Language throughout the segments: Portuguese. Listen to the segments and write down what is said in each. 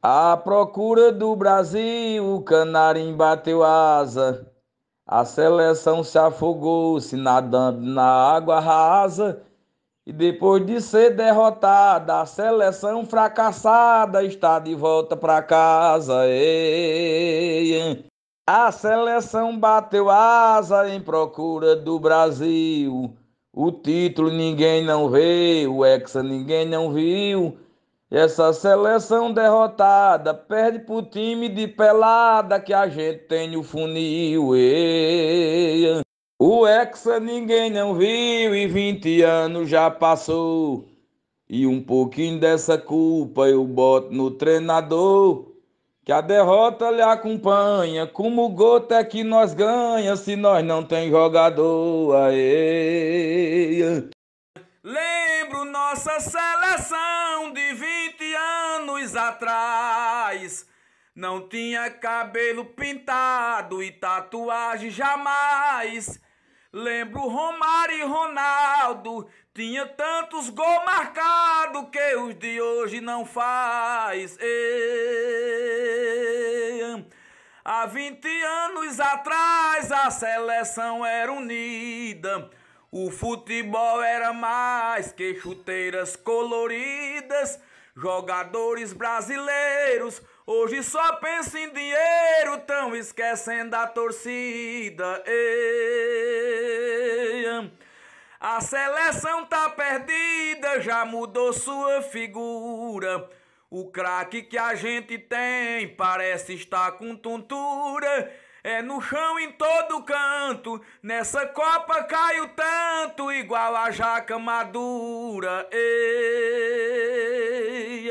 À procura do Brasil, o canarim bateu asa. A seleção se afogou, se nadando na água rasa. E depois de ser derrotada, a seleção fracassada está de volta para casa. Ei, ei. A seleção bateu asa em procura do Brasil. O título ninguém não veio, o Hexa ninguém não viu. E essa seleção derrotada perde pro time de pelada que a gente tem o funil. O Hexa ninguém não viu e 20 anos já passou. E um pouquinho dessa culpa eu boto no treinador. Que a derrota lhe acompanha, como gota é que nós ganha se nós não tem jogador. Aê nossa seleção de 20 anos atrás. Não tinha cabelo pintado e tatuagem jamais. Lembro Romário e Ronaldo, tinha tantos gols marcados que os de hoje não faz. E... Há 20 anos atrás a seleção era unida. O futebol era mais que chuteiras coloridas, jogadores brasileiros. Hoje só pensa em dinheiro, tão esquecendo a torcida. Ei, a seleção tá perdida, já mudou sua figura. O craque que a gente tem parece estar com tontura é no chão em todo canto. Nessa copa caio tanto, igual a jaca madura. Ei.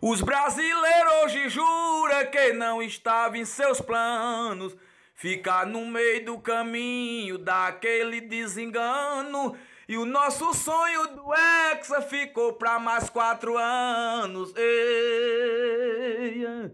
Os brasileiros hoje jura que não estava em seus planos. Ficar no meio do caminho daquele desengano. E o nosso sonho do Hexa ficou pra mais quatro anos. Ei.